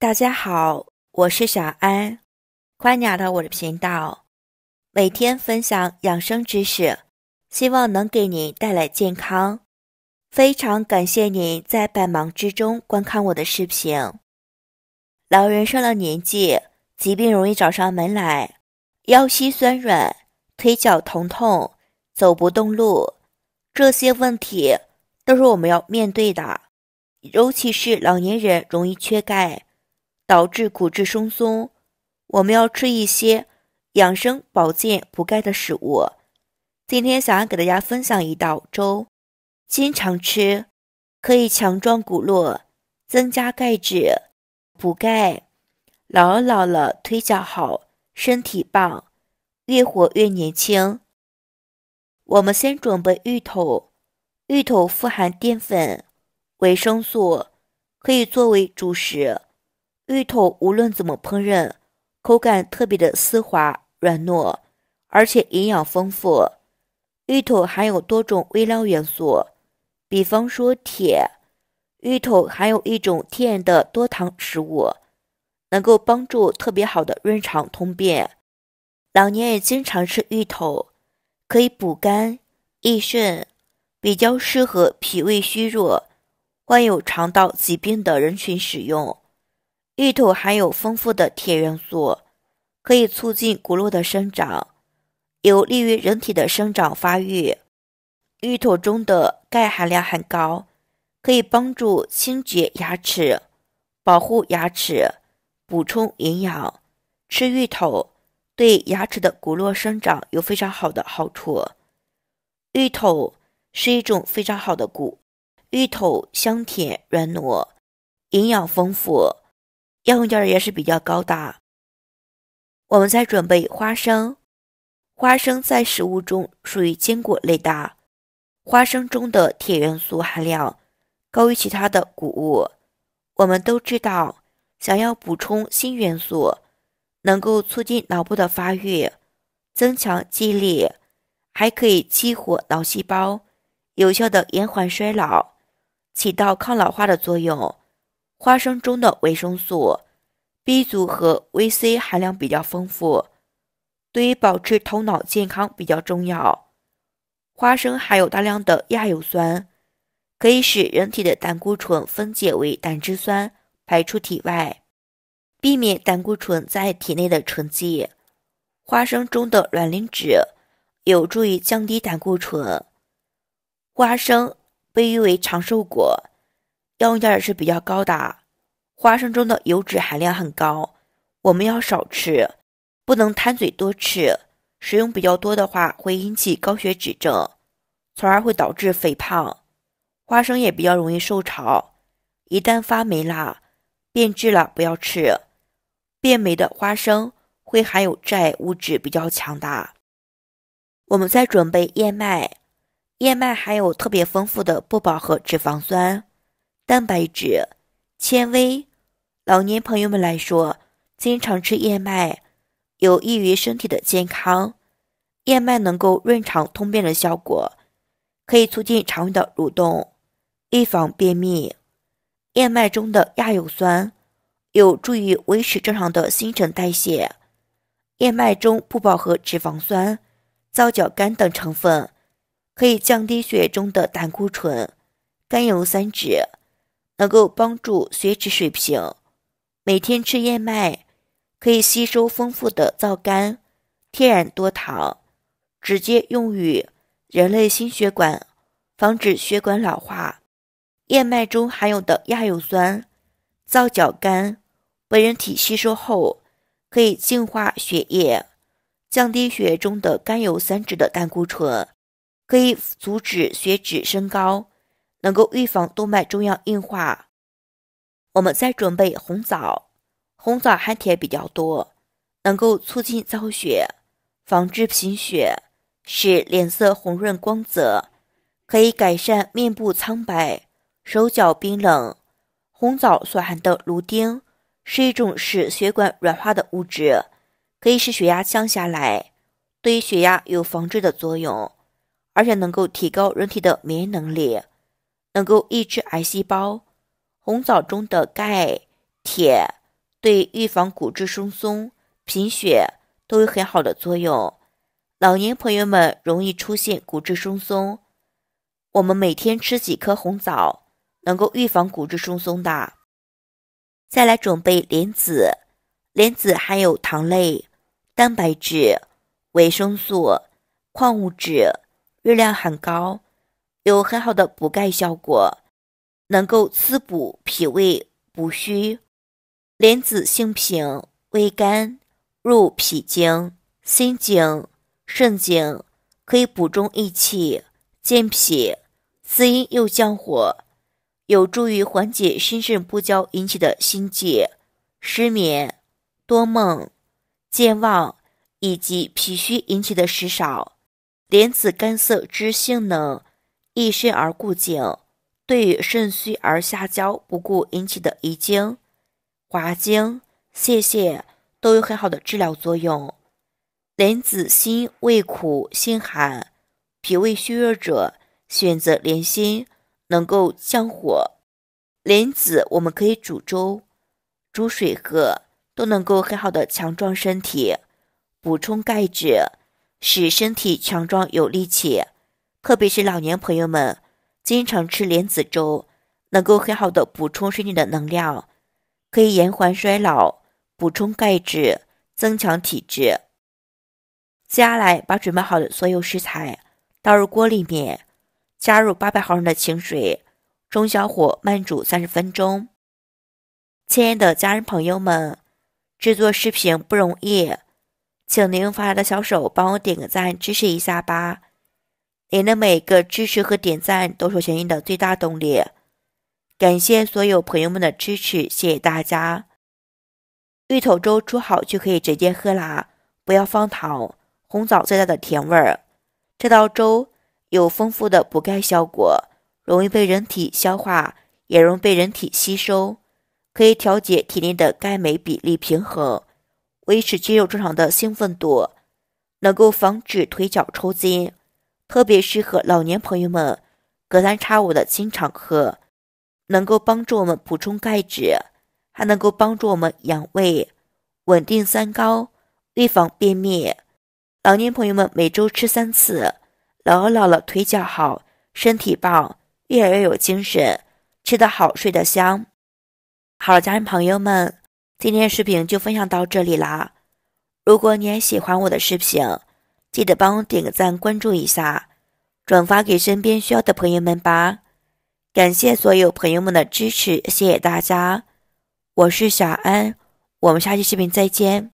大家好，我是小安，欢迎来到我的频道，每天分享养生知识，希望能给您带来健康。非常感谢您在百忙之中观看我的视频。老人上了年纪，疾病容易找上门来，腰膝酸软、腿脚疼痛、走不动路，这些问题都是我们要面对的，尤其是老年人容易缺钙。导致骨质疏松，我们要吃一些养生保健补钙的食物。今天想要给大家分享一道粥，经常吃可以强壮骨络，增加钙质，补钙。老了老了腿脚好，身体棒，越活越年轻。我们先准备芋头，芋头富含淀粉、维生素，可以作为主食。芋头无论怎么烹饪，口感特别的丝滑、软糯，而且营养丰富。芋头含有多种微量元素，比方说铁。芋头含有一种天然的多糖食物，能够帮助特别好的润肠通便。老年人经常吃芋头，可以补肝益肾，比较适合脾胃虚弱、患有肠道疾病的人群使用。芋头含有丰富的铁元素，可以促进骨络的生长，有利于人体的生长发育。芋头中的钙含量很高，可以帮助清洁牙齿、保护牙齿、补充营养。吃芋头对牙齿的骨络生长有非常好的好处。芋头是一种非常好的谷。芋头香甜软糯，营养丰富。药用价值也是比较高的。我们再准备花生，花生在食物中属于坚果类的。花生中的铁元素含量高于其他的谷物。我们都知道，想要补充锌元素，能够促进脑部的发育，增强记忆力，还可以激活脑细胞，有效的延缓衰老，起到抗老化的作用。花生中的维生素 B 组和 V C 含量比较丰富，对于保持头脑健康比较重要。花生含有大量的亚油酸，可以使人体的胆固醇分解为胆汁酸排出体外，避免胆固醇在体内的沉积。花生中的卵磷脂有助于降低胆固醇。花生被誉为长寿果。药用价值是比较高的，花生中的油脂含量很高，我们要少吃，不能贪嘴多吃。食用比较多的话，会引起高血脂症，从而会导致肥胖。花生也比较容易受潮，一旦发霉了、变质了，不要吃。变霉的花生会含有致癌物质比较强大。我们再准备燕麦，燕麦含有特别丰富的不饱和脂肪酸。蛋白质、纤维，老年朋友们来说，经常吃燕麦有益于身体的健康。燕麦能够润肠通便的效果，可以促进肠胃的蠕动，预防便秘。燕麦中的亚油酸有助于维持正常的新陈代谢。燕麦中不饱和脂肪酸、皂角苷等成分，可以降低血液中的胆固醇、甘油三酯。能够帮助血脂水平。每天吃燕麦，可以吸收丰富的皂苷、天然多糖，直接用于人类心血管，防止血管老化。燕麦中含有的亚油酸、皂角苷，被人体吸收后，可以净化血液，降低血液中的甘油三酯的胆固醇，可以阻止血脂升高。能够预防动脉粥样硬化。我们再准备红枣，红枣含铁比较多，能够促进造血，防治贫血，使脸色红润光泽，可以改善面部苍白、手脚冰冷。红枣所含的芦丁是一种使血管软化的物质，可以使血压降下来，对于血压有防治的作用，而且能够提高人体的免疫能力。能够抑制癌细胞。红枣中的钙、铁，对预防骨质疏松、贫血都有很好的作用。老年朋友们容易出现骨质疏松，我们每天吃几颗红枣，能够预防骨质疏松的。再来准备莲子，莲子含有糖类、蛋白质、维生素、矿物质，热量很高。有很好的补钙效果，能够滋补脾胃、补虚。莲子性平、味甘，入脾经、心经、肾经，可以补中益气、健脾、滋阴又降火，有助于缓解心肾不交引起的心悸、失眠、多梦、健忘以及脾虚引起的食少。莲子甘涩之性能。一身而固精，对于肾虚而下焦不固引起的遗精、滑精、泄泻都有很好的治疗作用。莲子心味苦性寒，脾胃虚弱者选择莲心能够降火。莲子我们可以煮粥、煮水喝，都能够很好的强壮身体，补充钙质，使身体强壮有力气。特别是老年朋友们，经常吃莲子粥，能够很好的补充身体的能量，可以延缓衰老，补充钙质，增强体质。接下来，把准备好的所有食材倒入锅里面，加入八百毫升的清水，中小火慢煮三十分钟。亲爱的家人朋友们，制作视频不容易，请您发财的小手帮我点个赞，支持一下吧。您的每个支持和点赞都是前进的最大动力，感谢所有朋友们的支持，谢谢大家！芋头粥煮好就可以直接喝啦，不要放糖，红枣最大的甜味儿。这道粥有丰富的补钙效果，容易被人体消化，也容易被人体吸收，可以调节体内的钙镁比例平衡，维持肌肉正常的兴奋度，能够防止腿脚抽筋。特别适合老年朋友们，隔三差五的经常喝，能够帮助我们补充钙质，还能够帮助我们养胃、稳定三高、预防便秘。老年朋友们每周吃三次，老了老了腿脚好，身体棒，越来越有精神，吃得好，睡得香。好了，家人朋友们，今天的视频就分享到这里啦。如果你也喜欢我的视频，记得帮我点个赞、关注一下，转发给身边需要的朋友们吧！感谢所有朋友们的支持，谢谢大家！我是小安，我们下期视频再见。